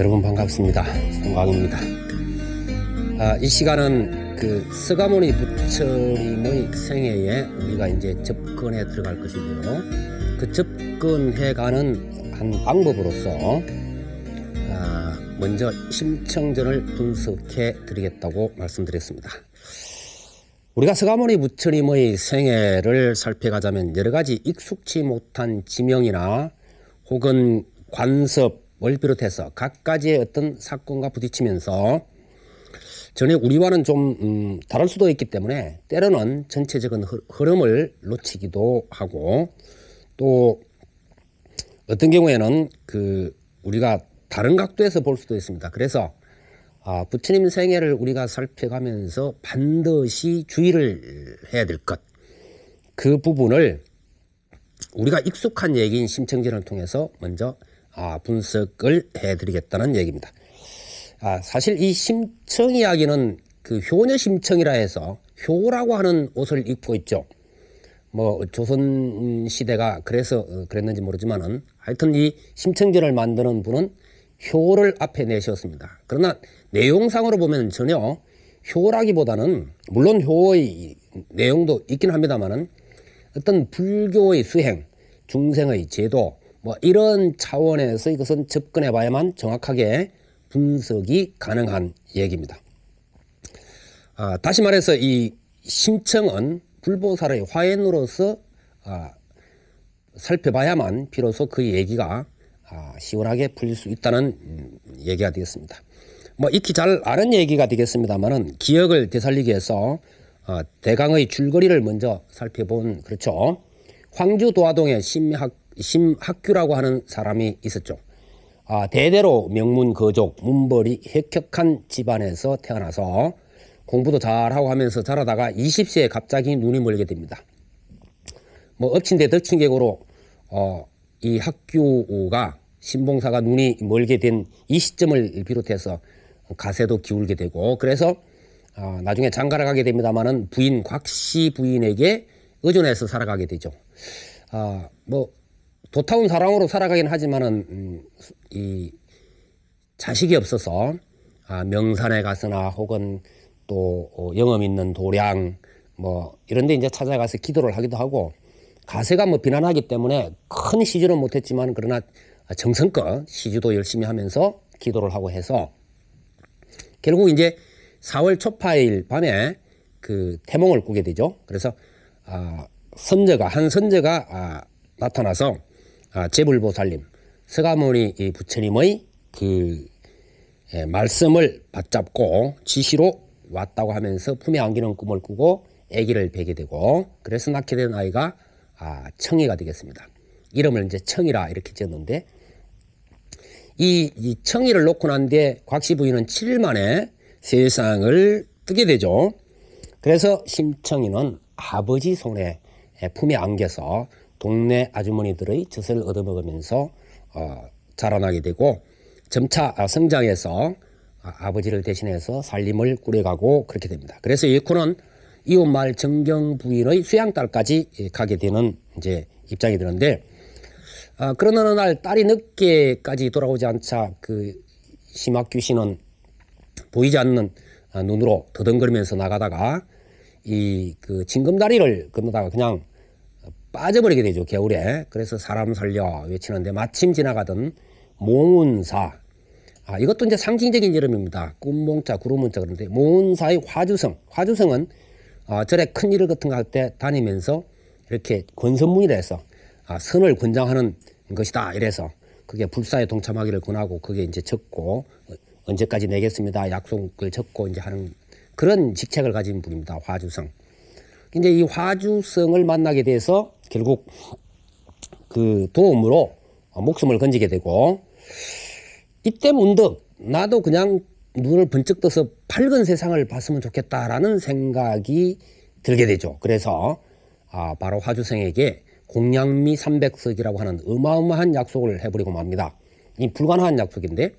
여러분 반갑습니다. 송강입니다. 아, 이 시간은 그 서가모니 부처님의 생애에 우리가 이제 접근해 들어갈 것이고요. 그 접근해가는 한 방법으로서 아, 먼저 심청전을 분석해 드리겠다고 말씀드렸습니다. 우리가 서가모니 부처님의 생애를 살펴가자면 여러 가지 익숙치 못한 지명이나 혹은 관섭 을 비롯해서 각가지의 어떤 사건과 부딪히면서 전에 우리와는 좀 음, 다를 수도 있기 때문에 때로는 전체적인 흐름을 놓치기도 하고 또 어떤 경우에는 그 우리가 다른 각도에서 볼 수도 있습니다. 그래서 아, 부처님 생애를 우리가 살펴가면서 반드시 주의를 해야 될 것. 그 부분을 우리가 익숙한 얘기인 심청전을 통해서 먼저 아, 분석을 해드리겠다는 얘기입니다. 아, 사실 이 심청 이야기는 그 효녀 심청이라 해서 효라고 하는 옷을 입고 있죠. 뭐 조선 시대가 그래서 어, 그랬는지 모르지만은 하여튼 이 심청전을 만드는 분은 효를 앞에 내셨습니다. 그러나 내용상으로 보면 전혀 효라기보다는 물론 효의 내용도 있긴 합니다만은 어떤 불교의 수행, 중생의 제도, 뭐 이런 차원에서 이것은 접근해 봐야만 정확하게 분석이 가능한 얘기입니다. 아, 다시 말해서 이심청은 불보살의 화인으로서 아, 살펴봐야만 비로소 그 얘기가 아, 시원하게 풀릴 수 있다는 음, 얘기가 되겠습니다. 뭐 익히 잘 아는 얘기가 되겠습니다만은 기억을 되살리기 위해서 아, 대강의 줄거리를 먼저 살펴본 그렇죠. 황주 도화동의 심리학 심학규라고 하는 사람이 있었죠. 아, 대대로 명문 거족, 문벌이 획격한 집안에서 태어나서 공부도 잘하고 하면서 자라다가 20세에 갑자기 눈이 멀게 됩니다. 뭐 엎친 데 덮친 객으로 어, 이 학교가 신봉사가 눈이 멀게 된 이 시점을 비롯해서 가세도 기울게 되고 그래서 어, 나중에 장가를 가게 됩니다마는 부인 곽씨 부인에게 의존해서 살아가게 되죠. 어, 뭐 도타운 사랑으로 살아가긴 하지만은 음, 이 자식이 없어서 아, 명산에 가서나 혹은 또 어, 영업 있는 도량 뭐 이런데 이제 찾아가서 기도를 하기도 하고 가세가 뭐 비난하기 때문에 큰 시주는 못했지만 그러나 정성껏 시주도 열심히 하면서 기도를 하고 해서 결국 이제 4월 초파일 밤에 그 태몽을 꾸게 되죠. 그래서 아, 선제가 한 선제가 아, 나타나서 아, 제불보살님 서가모니 부처님의 그 예, 말씀을 받잡고 지시로 왔다고 하면서 품에 안기는 꿈을 꾸고 아기를 베게 되고 그래서 낳게 된 아이가 아, 청이가 되겠습니다. 이름을 이제 청이라 이렇게 지었는데 이, 이 청이를 놓고 난 뒤에 곽씨 부인은 7일 만에 세상을 뜨게 되죠. 그래서 심청이는 아버지 손에 품에 안겨서 동네 아주머니들의 젖을 얻어먹으면서 어, 자라나게 되고 점차 어, 성장해서 어, 아버지를 대신해서 살림을 꾸려가고 그렇게 됩니다. 그래서 예코는 이웃마을 정경 부인의 수양딸까지 예, 가게 되는 이제 입장이 되는데 아, 그런 어느 날 딸이 늦게까지 돌아오지 않자 그 심학규 씨는 보이지 않는 눈으로 더듬거리면서 나가다가 이 그 징검다리를 건너다가 그냥 빠져버리게 되죠 겨울에 그래서 사람 살려 외치는데 마침 지나가던 몽운사 아, 이것도 이제 상징적인 이름입니다 꿈몽자 구름문자 그런데 몽운사의 화주성 화주성은 아, 절에 큰 일을 같은 거 할 때 다니면서 이렇게 권선문이라 해서 아, 선을 권장하는 것이다 이래서 그게 불사에 동참하기를 권하고 그게 이제 적고 언제까지 내겠습니다 약속을 적고 이제 하는 그런 직책을 가진 분입니다 화주성 이제 이 화주성을 만나게 돼서 결국 그 도움으로 목숨을 건지게 되고 이때 문득 나도 그냥 눈을 번쩍 떠서 밝은 세상을 봤으면 좋겠다라는 생각이 들게 되죠. 그래서 아, 바로 화주생에게 공양미 300석이라고 하는 어마어마한 약속을 해버리고 맙니다. 이 불가능한 약속인데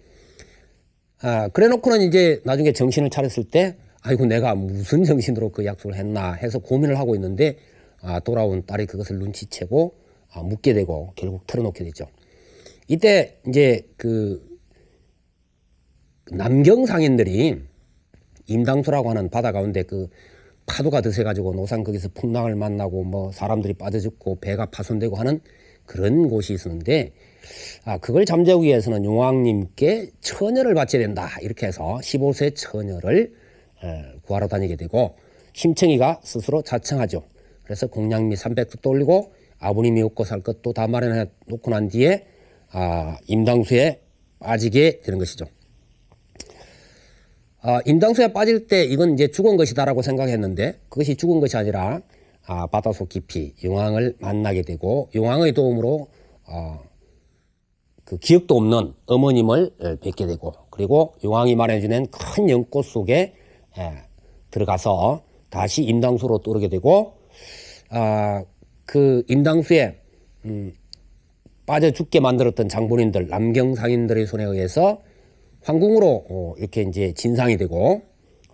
아, 그래 놓고는 이제 나중에 정신을 차렸을 때 아이고 내가 무슨 정신으로 그 약속을 했나 해서 고민을 하고 있는데 아, 돌아온 딸이 그것을 눈치채고 아, 묻게 되고 결국 털어놓게 되죠. 이때 이제 그 남경 상인들이 임당수라고 하는 바다 가운데 그 파도가 드세가지고 노상 거기서 풍랑을 만나고 뭐 사람들이 빠져 죽고 배가 파손되고 하는 그런 곳이 있었는데 아 그걸 잠재우기 위해서는 용왕님께 처녀를 바쳐야 된다 이렇게 해서 15세 처녀를 구하러 다니게 되고 심청이가 스스로 자청하죠. 그래서 공양미 300도 올리고 아버님이 웃고 살 것도 다 마련해 놓고 난 뒤에 아, 임당수에 빠지게 되는 것이죠. 아, 임당수에 빠질 때 이건 이제 죽은 것이다라고 생각했는데 그것이 죽은 것이 아니라 아, 바다속 깊이 용왕을 만나게 되고 용왕의 도움으로 어, 그 기억도 없는 어머님을 뵙게 되고 그리고 용왕이 마련해주는 큰 연꽃 속에 에, 들어가서 다시 임당수로 떠오르게 되고 아, 그 인당수에 음, 빠져 죽게 만들었던 장본인들 남경 상인들의 손에 의해서 황궁으로 어, 이렇게 이제 진상이 되고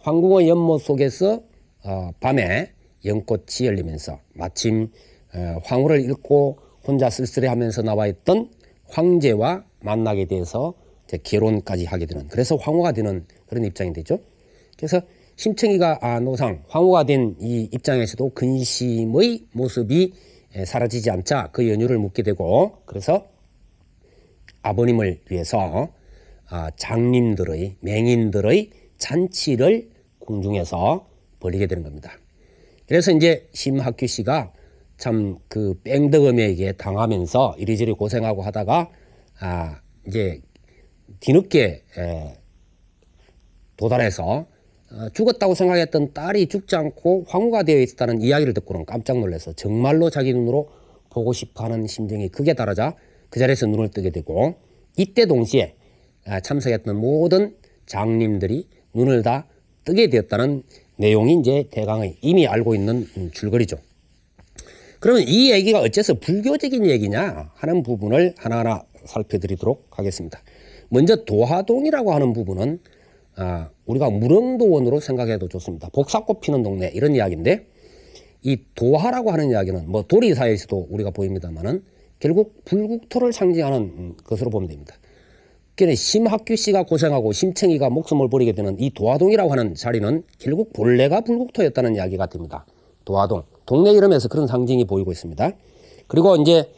황궁의 연못 속에서 어, 밤에 연꽃이 열리면서 마침 어, 황후를 잃고 혼자 쓸쓸해하면서 나와 있던 황제와 만나게 돼서 이제 결혼까지 하게 되는 그래서 황후가 되는 그런 입장이 되죠. 그래서 심청이가노상 아, 황후가 된 이 입장에서도 근심의 모습이 사라지지 않자 그 연유를 묻게 되고 그래서 아버님을 위해서 아, 장님들의 맹인들의 잔치를 궁중에서 벌이게 되는 겁니다. 그래서 이제 심학규 씨가 참 그 뺑덕음에게 당하면서 이리저리 고생하고 하다가 아, 이제 뒤늦게 도달해서 아, 죽었다고 생각했던 딸이 죽지 않고 황후가 되어 있었다는 이야기를 듣고는 깜짝 놀라서 정말로 자기 눈으로 보고 싶어하는 심정이 극에 달하자 그 자리에서 눈을 뜨게 되고 이때 동시에 아, 참석했던 모든 장님들이 눈을 다 뜨게 되었다는 내용이 이제 대강의 이미 알고 있는 음, 줄거리죠. 그러면 이 얘기가 어째서 불교적인 얘기냐 하는 부분을 하나하나 살펴드리도록 하겠습니다. 먼저 도화동이라고 하는 부분은 아, 우리가 무릉도원으로 생각해도 좋습니다. 복사꽃 피는 동네 이런 이야기인데 이 도하라고 하는 이야기는 뭐 도리사에서도 우리가 보입니다만은 결국 불국토를 상징하는 음, 것으로 보면 됩니다. 그러니 심학규 씨가 고생하고 심챙이가 목숨을 버리게 되는 이 도화동이라고 하는 자리는 결국 본래가 불국토였다는 이야기가 됩니다. 도화동 동네 이름에서 그런 상징이 보이고 있습니다. 그리고 이제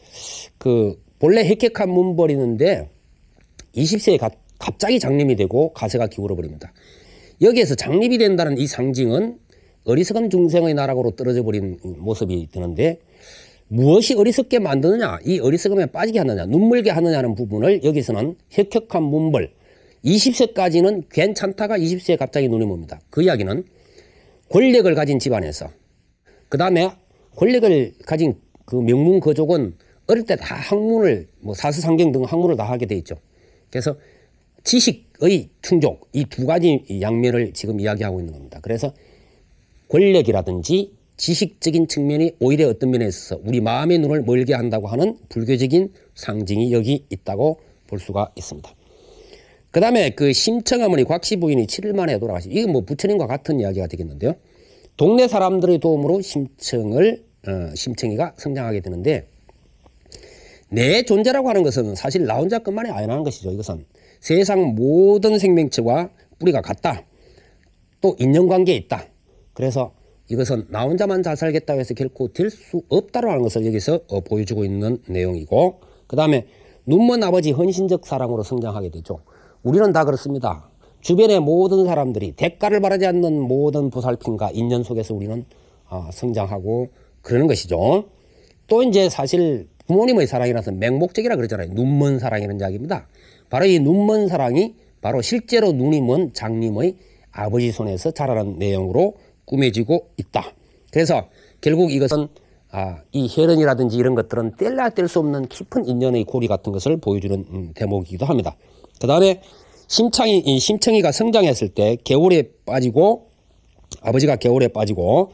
그 본래 획획한 문벌이는데 있 20세에 갑자기 장립이 되고 가세가 기울어 버립니다. 여기에서 장립이 된다는 이 상징은 어리석은 중생의 나락으로 떨어져 버린 모습이 드는데 무엇이 어리석게 만드느냐, 이 어리석음에 빠지게 하느냐, 눈물게 하느냐는 부분을 여기서는 혁혁한 문벌, 20세까지는 괜찮다가 20세에 갑자기 눈이 멉니다. 그 이야기는 권력을 가진 집안에서, 그 다음에 권력을 가진 그 명문 거족은 어릴 때 다 학문을, 뭐 사수상경 등 학문을 다 하게 돼 있죠. 그래서 지식의 충족 이 두 가지 양면을 지금 이야기하고 있는 겁니다. 그래서 권력이라든지 지식적인 측면이 오히려 어떤 면에 있어서 우리 마음의 눈을 멀게 한다고 하는 불교적인 상징이 여기 있다고 볼 수가 있습니다. 그 다음에 그심청아머니 곽씨 부인이 7일 만에 돌아가신 이건뭐 부처님과 같은 이야기가 되겠는데요. 동네 사람들의 도움으로 심청을 어, 심청이가 성장하게 되는데 내 존재라고 하는 것은 사실 나혼자끝만이 아니라는 것이죠. 이것은 세상 모든 생명체와 뿌리가 같다. 또 인연관계에 있다. 그래서 이것은 나 혼자만 잘 살겠다 해서 결코 될 수 없다고 하는 것을 여기서 어, 보여주고 있는 내용이고 그 다음에 눈먼 아버지 헌신적 사랑으로 성장하게 되죠. 우리는 다 그렇습니다. 주변의 모든 사람들이 대가를 바라지 않는 모든 보살핌과 인연 속에서 우리는 아, 성장하고 그러는 것이죠. 또 이제 사실 부모님의 사랑이라서 맹목적이라 그러잖아요. 눈먼 사랑이라는 이야기입니다. 바로 이 눈먼 사랑이 바로 실제로 눈이 먼 장님의 아버지 손에서 자라는 내용으로 꾸며지고 있다. 그래서 결국 이것은 아, 이 혈연이라든지 이런 것들은 뗄라 뗄 수 없는 깊은 인연의 고리 같은 것을 보여주는 음, 대목이기도 합니다. 그 다음에 심청이 심청이가 성장했을 때겨울에 빠지고 아버지가 겨울에 빠지고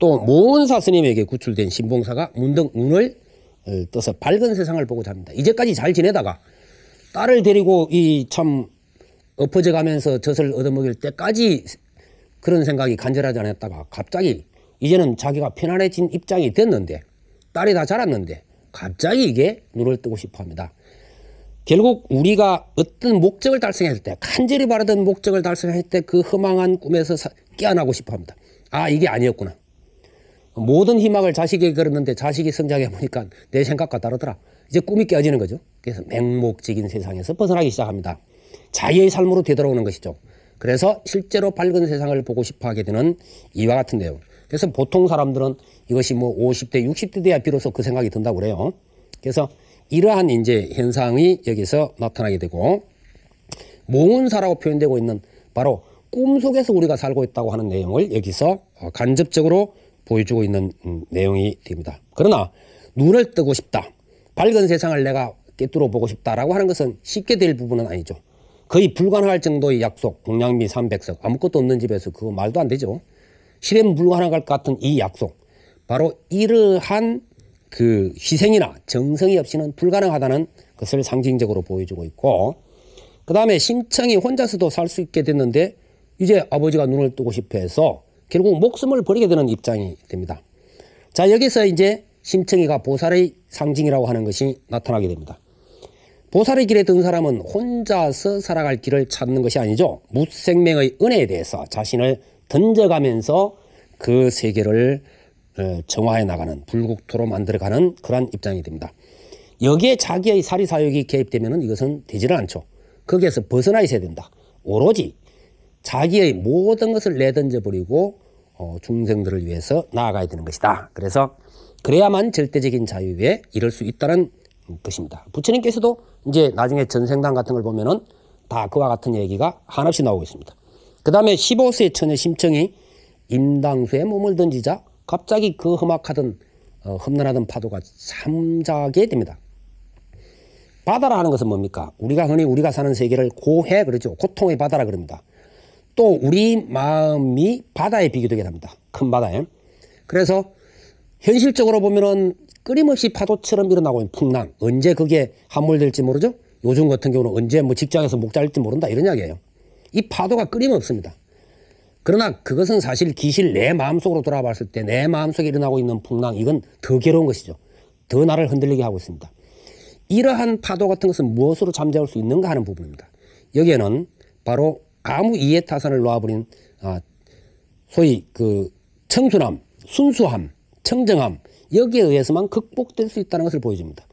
또 모은사 스님에게 구출된 신봉사가 문득 눈을 어, 떠서 밝은 세상을 보고 잡니다. 이제까지 잘 지내다가 딸을 데리고 이 참 엎어져 가면서 젖을 얻어먹일 때까지 그런 생각이 간절하지 않았다가 갑자기 이제는 자기가 편안해진 입장이 됐는데 딸이 다 자랐는데 갑자기 이게 눈을 뜨고 싶어 합니다. 결국 우리가 어떤 목적을 달성했을때 간절히 바라던 목적을 달성할 때 그 허망한 꿈에서 깨어나고 싶어 합니다. 아 이게 아니었구나. 모든 희망을 자식에게 걸었는데 자식이 성장해 보니까 내 생각과 다르더라. 이제 꿈이 깨어지는 거죠. 그래서 맹목적인 세상에서 벗어나기 시작합니다. 자유의 삶으로 되돌아오는 것이죠. 그래서 실제로 밝은 세상을 보고 싶어 하게 되는 이와 같은 내용. 그래서 보통 사람들은 이것이 뭐 50대, 60대 돼야 비로소 그 생각이 든다고 그래요. 그래서 이러한 이제 현상이 여기서 나타나게 되고 모은사라고 표현되고 있는 바로 꿈속에서 우리가 살고 있다고 하는 내용을 여기서 간접적으로 보여주고 있는 음, 내용이 됩니다. 그러나 눈을 뜨고 싶다. 밝은 세상을 내가 꿰뚫어 보고 싶다라고 하는 것은 쉽게 될 부분은 아니죠. 거의 불가능할 정도의 약속, 동양미 300석, 아무것도 없는 집에서 그거 말도 안 되죠. 실현 불가능할 것 같은 이 약속, 바로 이러한 그 희생이나 정성이 없이는 불가능하다는 것을 상징적으로 보여주고 있고, 그 다음에 심청이 혼자서도 살 수 있게 됐는데, 이제 아버지가 눈을 뜨고 싶어 해서 결국 목숨을 버리게 되는 입장이 됩니다. 자, 여기서 이제 심청이가 보살의 상징이라고 하는 것이 나타나게 됩니다. 보살의 길에 든 사람은 혼자서 살아갈 길을 찾는 것이 아니죠. 무생명의 은혜에 대해서 자신을 던져가면서 그 세계를 어, 정화해 나가는 불국토로 만들어가는 그러 입장이 됩니다. 여기에 자기의 사리사욕이 개입되면 이것은 되지를 않죠. 거기에서 벗어나 있어야 된다. 오로지 자기의 모든 것을 내던져 버리고 어, 중생들을 위해서 나아가야 되는 것이다. 그래서 그래야만 절대적인 자유에 이를 수 있다는 것입니다. 부처님께서도 이제 나중에 전생당 같은 걸 보면은 다 그와 같은 얘기가 한없이 나오고 있습니다. 그 다음에 15세 처녀 심청이 임당수에 몸을 던지자 갑자기 그 험악하던 어, 험난하던 파도가 잠자게 됩니다. 바다라 하는 것은 뭡니까? 우리가 흔히 우리가 사는 세계를 고해 그러죠. 고통의 바다라 그럽니다. 또 우리 마음이 바다에 비교되게 됩니다. 큰 바다에. 그래서 현실적으로 보면은 끊임없이 파도처럼 일어나고 있는 풍랑. 언제 그게 함몰될지 모르죠? 요즘 같은 경우는 언제 뭐 직장에서 목 잘릴지 모른다. 이런 이야기예요. 이 파도가 끊임없습니다. 그러나 그것은 사실 기실 내 마음속으로 돌아 봤을 때 내 마음속에 일어나고 있는 풍랑. 이건 더 괴로운 것이죠. 더 나를 흔들리게 하고 있습니다. 이러한 파도 같은 것은 무엇으로 잠재울 수 있는가 하는 부분입니다. 여기에는 바로 아무 이해 타산을 놓아버린 아, 소위 그 청순함, 순수함, 청정함 여기에 의해서만 극복될 수 있다는 것을 보여줍니다.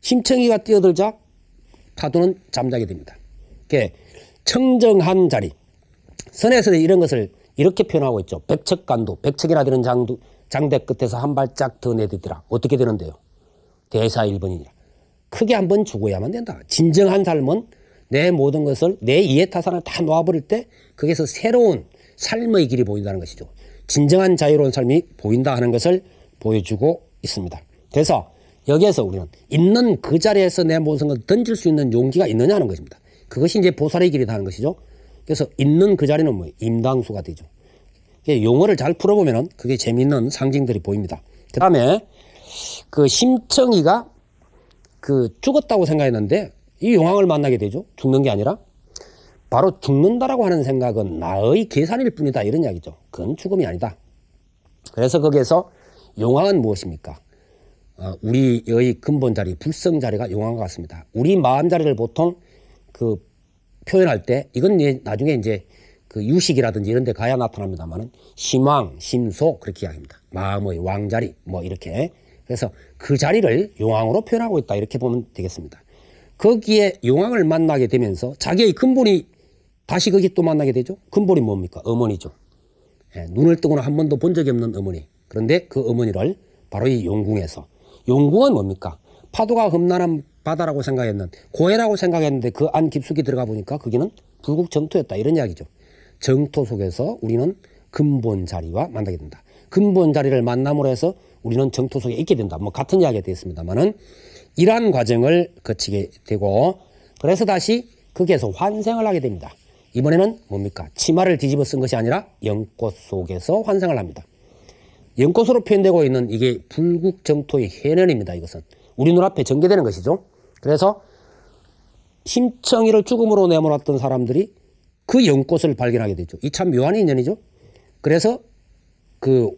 심청이가 뛰어들자 파도는 잠자게 됩니다. 이게 청정한 자리. 선에서 이런 것을 이렇게 표현하고 있죠. 백척간도 백척이나 되는 장도, 장대 끝에서 한 발짝 더 내딛더라. 어떻게 되는데요? 대사 1번이니 크게 한번 죽어야만 된다. 진정한 삶은 내 모든 것을 내 이해 타산을 다 놓아버릴 때 거기서 새로운 삶의 길이 보인다는 것이죠. 진정한 자유로운 삶이 보인다 하는 것을 보여주고 있습니다. 그래서 여기에서 우리는 있는 그 자리에서 내 모든 것을 던질 수 있는 용기가 있느냐 하는 것입니다. 그것이 이제 보살의 길이다 하는 것이죠. 그래서 있는 그 자리는 뭐 임당수가 되죠. 용어를 잘 풀어보면 그게 재미있는 상징들이 보입니다. 그 다음에 그 심청이가 그 죽었다고 생각했는데 이 용왕을 만나게 되죠. 죽는 게 아니라 바로 죽는다라고 하는 생각은 나의 계산일 뿐이다 이런 이야기죠. 그건 죽음이 아니다. 그래서 거기에서 용왕은 무엇입니까? 어, 우리의 근본 자리, 불성 자리가 용왕과 같습니다. 우리 마음 자리를 보통 그 표현할 때 이건 나중에 이제 그 유식이라든지 이런 데 가야 나타납니다만은 심왕, 심소 그렇게 이야기합니다. 마음의 왕자리 뭐 이렇게 그래서 그 자리를 용왕으로 표현하고 있다 이렇게 보면 되겠습니다. 거기에 용왕을 만나게 되면서 자기의 근본이 다시 거기 또 만나게 되죠. 근본이 뭡니까? 어머니죠. 예, 눈을 뜨거나 한 번도 본 적이 없는 어머니. 그런데 그 어머니를 바로 이 용궁에서. 용궁은 뭡니까? 파도가 험난한 바다라고 생각했는, 고해라고 생각했는데 그 안 깊숙이 들어가 보니까 거기는 불국 정토였다. 이런 이야기죠. 정토 속에서 우리는 근본 자리와 만나게 된다. 근본 자리를 만남으로 해서 우리는 정토 속에 있게 된다. 뭐 같은 이야기가 되겠습니다만은 이러한 과정을 거치게 되고 그래서 다시 거기에서 환생을 하게 됩니다. 이번에는 뭡니까? 치마를 뒤집어 쓴 것이 아니라 연꽃 속에서 환상을 합니다. 연꽃으로 표현되고 있는 이게 불국정토의 해년입니다. 이것은 우리 눈앞에 전개되는 것이죠. 그래서 심청이를 죽음으로 내몰았던 사람들이 그 연꽃을 발견하게 되죠. 이 참 묘한 인연이죠. 그래서 그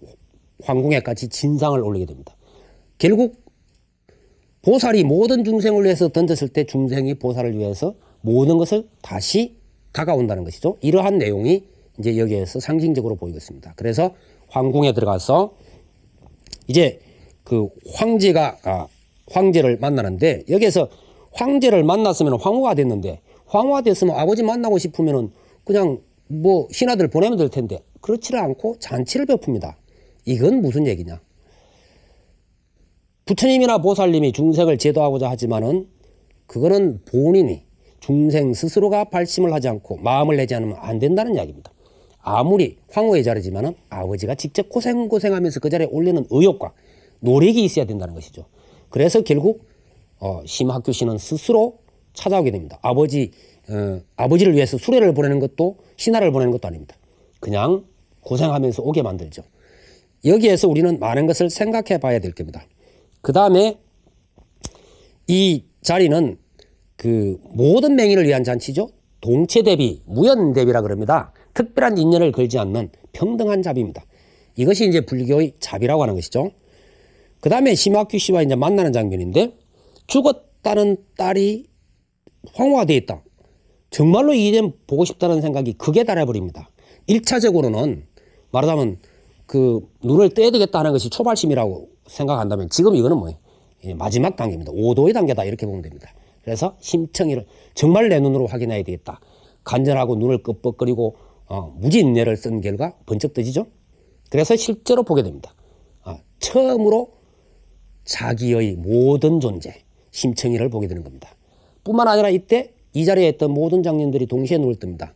황궁에까지 진상을 올리게 됩니다. 결국 보살이 모든 중생을 위해서 던졌을 때 중생이 보살을 위해서 모든 것을 다시 다가온다는 것이죠. 이러한 내용이 이제 여기에서 상징적으로 보이고 있습니다. 그래서 황궁에 들어가서 이제 그 황제가 아, 황제를 만나는데 여기에서 황제를 만났으면 황후가 됐는데 황후가 됐으면 아버지 만나고 싶으면은 그냥 뭐 신하들 보내면 될 텐데 그렇지를 않고 잔치를 베풉니다. 이건 무슨 얘기냐? 부처님이나 보살님이 중생을 제도하고자 하지만은 그거는 본인이 중생 스스로가 발심을 하지 않고 마음을 내지 않으면 안 된다는 이야기입니다. 아무리 황후의 자리지만 아버지가 직접 고생고생하면서 그 자리에 올리는 의욕과 노력이 있어야 된다는 것이죠. 그래서 결국 어, 심학교 씨는 스스로 찾아오게 됩니다. 아버지 어, 아버지를 위해서 수레를 보내는 것도 신하를 보내는 것도 아닙니다. 그냥 고생하면서 오게 만들죠. 여기에서 우리는 많은 것을 생각해 봐야 될 겁니다. 그 다음에 이 자리는 그 모든 맹인을 위한 잔치죠. 동체 대비, 무연 대비라 그럽니다. 특별한 인연을 걸지 않는 평등한 잡입니다 이것이 이제 불교의 잡이라고 하는 것이죠. 그 다음에 심학규 씨와 이제 만나는 장면인데 죽었다는 딸이 황화 되어 있다. 정말로 이젠 보고 싶다는 생각이 극에 달해버립니다. 1차적으로는 말하자면 그 눈을 떼야 되겠다 하는 것이 초발심이라고 생각한다면 지금 이거는 뭐예요? 예, 마지막 단계입니다. 5도의 단계다 이렇게 보면 됩니다. 그래서 심청이를 정말 내 눈으로 확인해야 되겠다. 간절하고 눈을 끄뻑거리고 어, 무지내를쓴 결과 번쩍 떠지죠. 그래서 실제로 보게 됩니다. 아, 처음으로 자기의 모든 존재, 심청이를 보게 되는 겁니다. 뿐만 아니라 이때 이 자리에 있던 모든 장님들이 동시에 눈을 뜹니다.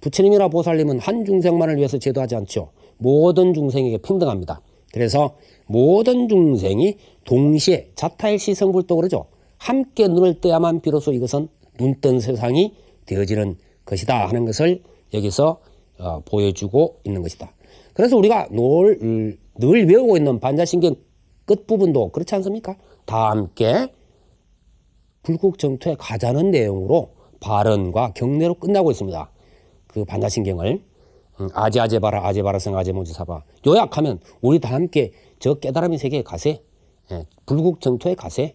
부처님이나 보살님은 한 중생만을 위해서 제도하지 않죠. 모든 중생에게 평등합니다. 그래서 모든 중생이 동시에 자탈시 성불도 그러죠. 함께 눈을 떼야만 비로소 이것은 눈뜬 세상이 되어지는 것이다 하는 것을 여기서 어, 보여주고 있는 것이다. 그래서 우리가 늘, 늘 외우고 있는 반자신경 끝부분도 그렇지 않습니까? 다 함께 불국정토에 가자는 내용으로 발언과 경례로 끝나고 있습니다. 그 반자신경을 음, 아재 아재 바라 아재 바라성 아재 모지 사바 요약하면 우리 다 함께 저 깨달음의 세계에 가세 예, 불국정토에 가세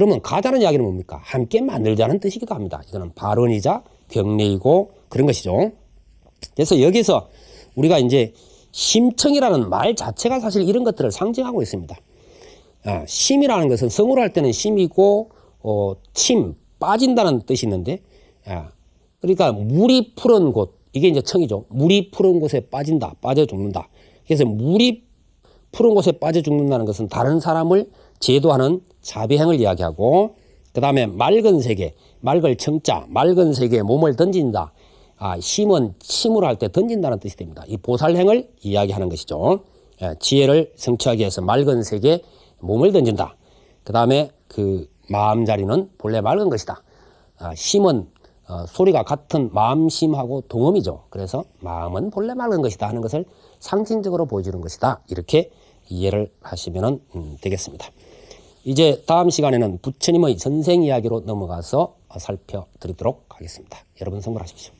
그러면 가자는 이야기는 뭡니까? 함께 만들자는 뜻이기도 합니다. 이거는 발언이자 경례이고 그런 것이죠. 그래서 여기서 우리가 이제 심청이라는 말 자체가 사실 이런 것들을 상징하고 있습니다. 아, 심이라는 것은 성으로 할 때는 심이고 어, 침 빠진다는 뜻이 있는데 아, 그러니까 물이 푸른 곳 이게 이제 청이죠. 물이 푸른 곳에 빠진다, 빠져 죽는다. 그래서 물이 푸른 곳에 빠져 죽는다는 것은 다른 사람을 제도하는 자비행을 이야기하고 그 다음에 맑은 세계, 맑을 청자, 맑은 세계에 몸을 던진다. 아, 심은 침으할때 던진다는 뜻이 됩니다. 이 보살행을 이야기하는 것이죠. 예, 지혜를 성취하기 위해서 맑은 세계에 몸을 던진다. 그 다음에 그 마음 자리는 본래 맑은 것이다. 아, 심은 어, 소리가 같은 마음심하고 동음이죠. 그래서 마음은 본래 맑은 것이다 하는 것을 상징적으로 보여주는 것이다. 이렇게 이해를 하시면 음, 되겠습니다. 이제 다음 시간에는 부처님의 전생 이야기로 넘어가서 살펴드리도록 하겠습니다. 여러분 성불하십시오.